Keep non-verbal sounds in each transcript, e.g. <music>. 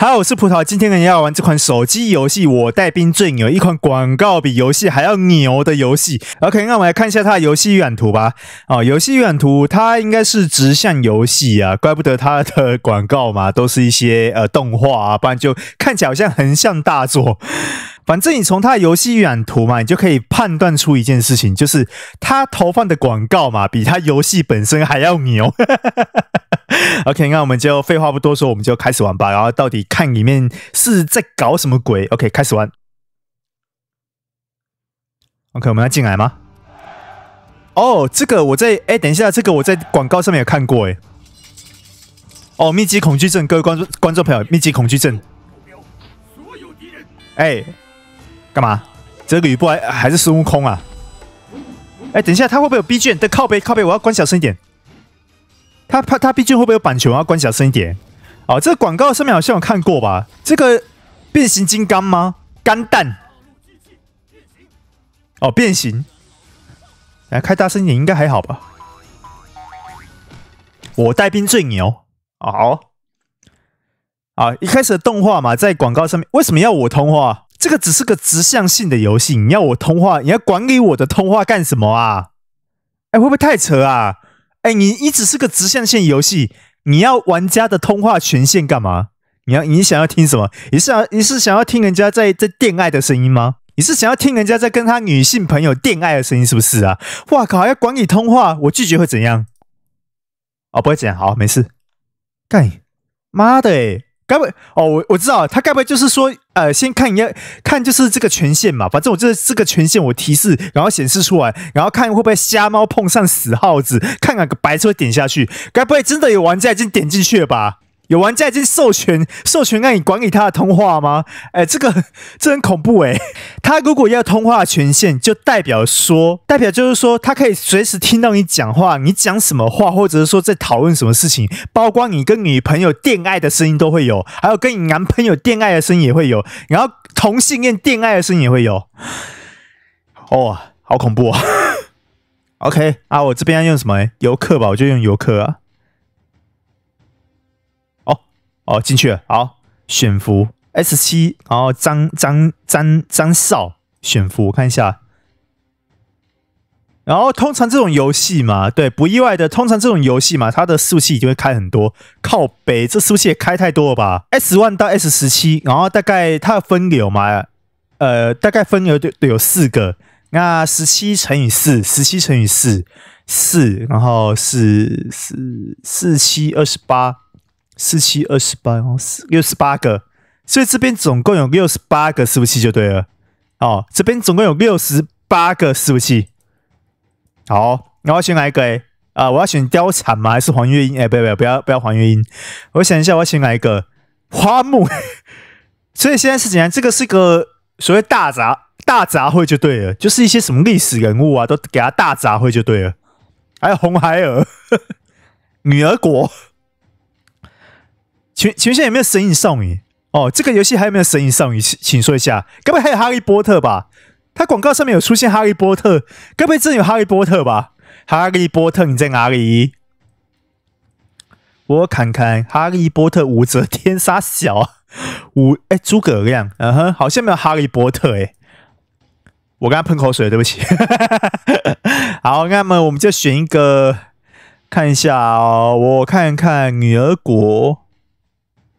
好，我是葡萄，今天呢要玩这款手机游戏《我带兵最牛》，一款广告比游戏还要牛的游戏。OK，那我们来看一下它的游戏预览图吧。哦，游戏预览图，它应该是直向游戏啊，怪不得它的广告嘛，都是一些呃动画啊，不然就看起来好像横向大作。反正你从它的游戏预览图嘛，你就可以判断出一件事情，就是它投放的广告嘛，比它游戏本身还要牛。<laughs> <laughs> OK，那我们就废话不多说，我们就开始玩吧。然后到底看里面是在搞什么鬼？OK，开始玩。OK，我们要进来吗？哦，这个我在哎，等一下，这个我在广告上面有看过哎。哦，密集恐惧症，各位观众观众朋友，密集恐惧症。目标：所有敌人。哎，干嘛？这吕布还还是孙悟空啊？哎，等一下，他会不会有 B 卷？在靠背靠背，我要关小声一点。他他他毕竟会不会有版权啊？关小声一点。哦，这个广告上面好像有看过吧？这个变形金刚吗？干蛋？哦，变形。来开大声点，应该还好吧？我带兵最牛。哦好。啊，一开始的动画嘛，在广告上面为什么要我通话？这个只是个直向性的游戏，你要我通话，你要管理我的通话干什么啊？哎，会不会太扯啊？哎，你你只是个直线游戏，你要玩家的通话权限干嘛？你要你想要听什么？你是想你是想要听人家在在恋爱的声音吗？你是想要听人家在跟他女性朋友恋爱的声音是不是啊？哇靠！要管理通话，我拒绝会怎样？哦，不会怎样，好，没事。干，妈的！哎。该不会哦，我我知道，他该不会就是说，呃，先看一下，看就是这个权限嘛。反正我这这个权限我提示，然后显示出来，然后看会不会瞎猫碰上死耗子，看看个白车点下去，该不会真的有玩家已经点进去了吧？有玩家已经授权授权让你管理他的通话吗？哎，这个这很恐怖哎！<laughs> 他如果要通话权限，就代表说，代表就是说，他可以随时听到你讲话，你讲什么话，或者是说在讨论什么事情，包括你跟女朋友恋爱的声音都会有，还有跟你男朋友恋爱的声音也会有，然后同性恋恋爱的声音也会有。哦，好恐怖啊！<laughs> OK 啊，我这边要用什么？游客吧，我就用游客啊。哦，进去了。好，选服 S 七，然后张张张张少选服，我看一下。然后通常这种游戏嘛，对，不意外的。通常这种游戏嘛，它的输气就会开很多。靠北，这速系也开太多了吧？S one 到 S 十七，然后大概它分流嘛，呃，大概分流对有四个。那十七乘以四，十七乘以四，四，然后是四四七二十八。四七二十八哦，四六十八个，所以这边总共有六十八个服器就对了。哦，这边总共有六十八个服器。好，我要选哪一个？哎，啊，我要选貂蝉吗？还是黄月英？哎，不要不要不要不要黄月英，我想一下，我要选哪一个？花木。<laughs> 所以现在是怎？这个是个所谓大杂大杂烩就对了，就是一些什么历史人物啊，都给他大杂烩就对了。还有红孩儿，<laughs> 女儿国。前前面有没有《神隐少女》？哦，这个游戏还有没有《神隐少女》？请请说一下，该不会还有《哈利波特》吧？它广告上面有出现《哈利波特》，该不会真有《哈利波特》吧？《哈利波特》你在哪里？我看看，《哈利波特》、武则天、杀小、武哎、诸葛亮，嗯哼，好像没有《哈利波特》哎。我刚喷口水，对不起。<laughs> 好，那么我们就选一个看一下哦，我看看《女儿国》。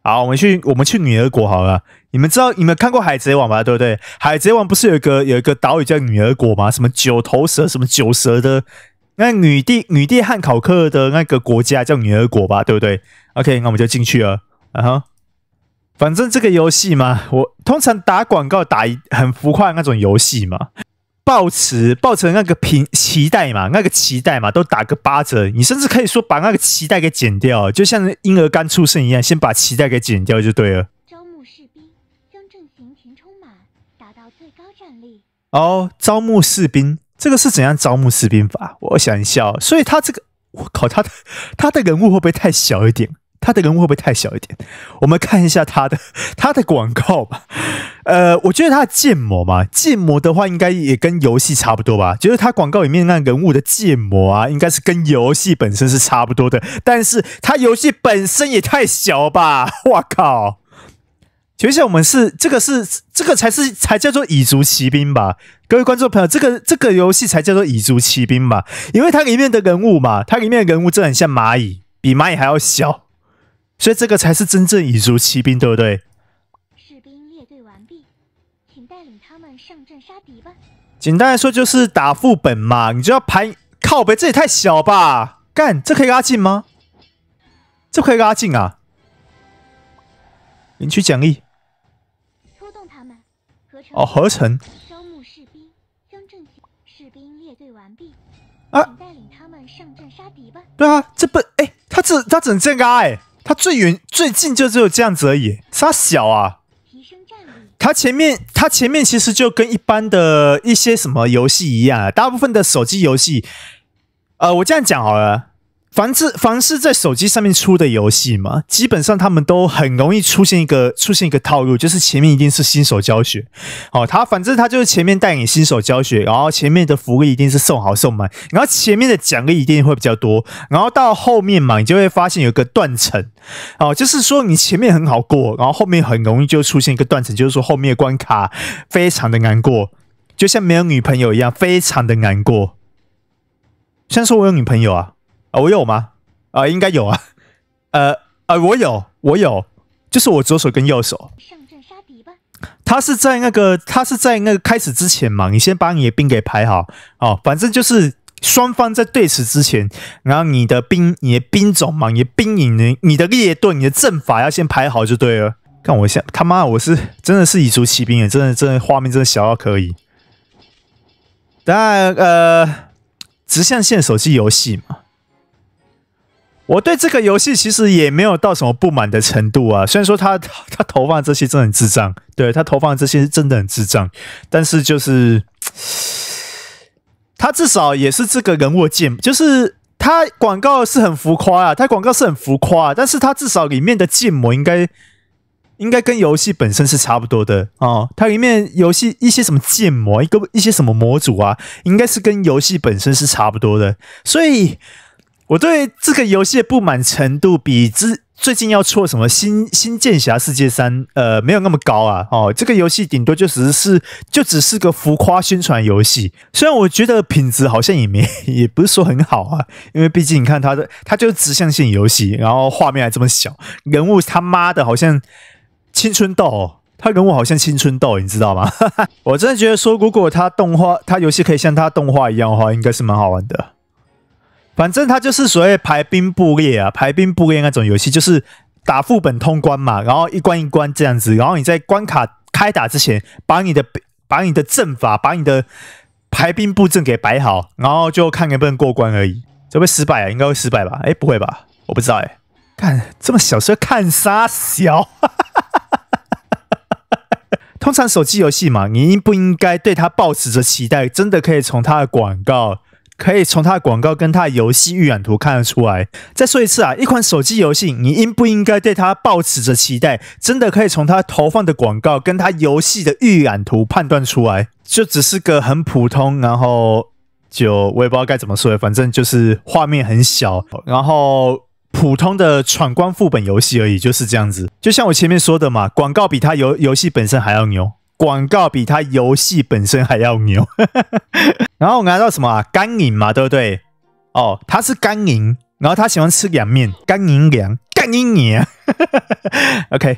好，我们去我们去女儿国好了。你们知道你们看过《海贼王》吧？对不对？《海贼王》不是有一个有一个岛屿叫女儿国吗？什么九头蛇，什么九蛇的那女帝，女帝汉考克的那个国家叫女儿国吧？对不对？OK，那我们就进去了。啊哈，反正这个游戏嘛，我通常打广告打很浮夸那种游戏嘛。抱持抱持那个皮脐带嘛，那个脐带嘛，都打个八折。你甚至可以说把那个脐带给剪掉，就像婴儿刚出生一样，先把脐带给剪掉就对了。招募士兵，将阵型填充满，达到最高战力。哦，招募士兵，这个是怎样招募士兵法？我想一下，所以他这个，我靠，他的他的人物会不会太小一点？他的人物会不会太小一点？我们看一下他的 <laughs> 他的广告吧。呃，我觉得他的建模嘛，建模的话应该也跟游戏差不多吧。就是他广告里面那人物的建模啊，应该是跟游戏本身是差不多的。但是他游戏本身也太小吧！我靠！其实我们是这个是这个才是才叫做蚁族骑兵吧？各位观众朋友，这个这个游戏才叫做蚁族骑兵吧？因为它里面的人物嘛，它里面的人物真的很像蚂蚁，比蚂蚁还要小。所以这个才是真正以卒骑兵，对不对？士兵列队完毕，请带领他们上阵杀敌吧。简单来说就是打副本嘛，你就要盘靠呗，这也太小吧？干，这可以拉近吗？这可以拉近啊！领取奖励，拖动他们合成哦，合成招募士兵，将正兵士兵列队完毕啊，带领他们上阵杀敌吧。对啊，这不哎，他只他只能这样拉哎。他最远最近就只有这样子而已，他小啊。他前面他前面其实就跟一般的一些什么游戏一样，大部分的手机游戏，呃，我这样讲好了。凡是凡是在手机上面出的游戏嘛，基本上他们都很容易出现一个出现一个套路，就是前面一定是新手教学，哦，他反正他就是前面带你新手教学，然后前面的福利一定是送好送满，然后前面的奖励一定会比较多，然后到后面嘛，你就会发现有个断层，哦，就是说你前面很好过，然后后面很容易就出现一个断层，就是说后面关卡非常的难过，就像没有女朋友一样，非常的难过。虽然说我有女朋友啊。啊，我有吗？啊，应该有啊。<laughs> 呃呃，我有，我有，就是我左手跟右手。上阵杀敌吧！他是在那个，他是在那个开始之前嘛。你先把你的兵给排好，哦，反正就是双方在对持之前，然后你的兵、你的兵种嘛、你的兵营、你的列队、你的阵法要先排好就对了。看我现他妈，我是真的是以族骑兵，真的真的画面真的小到可以。但呃，直线线手机游戏嘛。我对这个游戏其实也没有到什么不满的程度啊，虽然说他 <laughs> 他投放这些真的很智障，对他投放这些真的很智障，但是就是他至少也是这个人物建，就是他广告是很浮夸啊，他广告是很浮夸，但是他至少里面的建模应该应该跟游戏本身是差不多的啊，它里面游戏一些什么建模，一个一些什么模组啊，应该是跟游戏本身是差不多的，所以。我对这个游戏的不满程度比之最近要出什么新新剑侠世界三呃没有那么高啊哦这个游戏顶多就只是就只是个浮夸宣传游戏虽然我觉得品质好像也没 <laughs> 也不是说很好啊因为毕竟你看它的它就直向性游戏然后画面还这么小人物他妈的好像青春豆他人物好像青春豆你知道吗 <laughs> 我真的觉得说如果他动画他游戏可以像他动画一样的话应该是蛮好玩的。反正它就是所谓排兵布列啊，排兵布列那种游戏，就是打副本通关嘛，然后一关一关这样子，然后你在关卡开打之前，把你的把你的阵法，把你的排兵布阵给摆好，然后就看能不能过关而已。准会失败啊？应该会失败吧？哎，不会吧？我不知道哎。看这么小，说看啥小？<laughs> 通常手机游戏嘛，你应不应该对它抱持着期待？真的可以从它的广告？可以从它的广告跟它的游戏预览图看得出来。再说一次啊，一款手机游戏，你应不应该对它抱持着期待？真的可以从它投放的广告跟它游戏的预览图判断出来。就只是个很普通，然后就我也不知道该怎么说，反正就是画面很小，然后普通的闯关副本游戏而已。就是这样子。就像我前面说的嘛，广告比它游游戏本身还要牛。广告比他游戏本身还要牛，<laughs> 然后我们拿到什么啊？干银嘛，对不对？哦，他是干银，然后他喜欢吃凉面，干银凉，干银凉，<laughs> OK。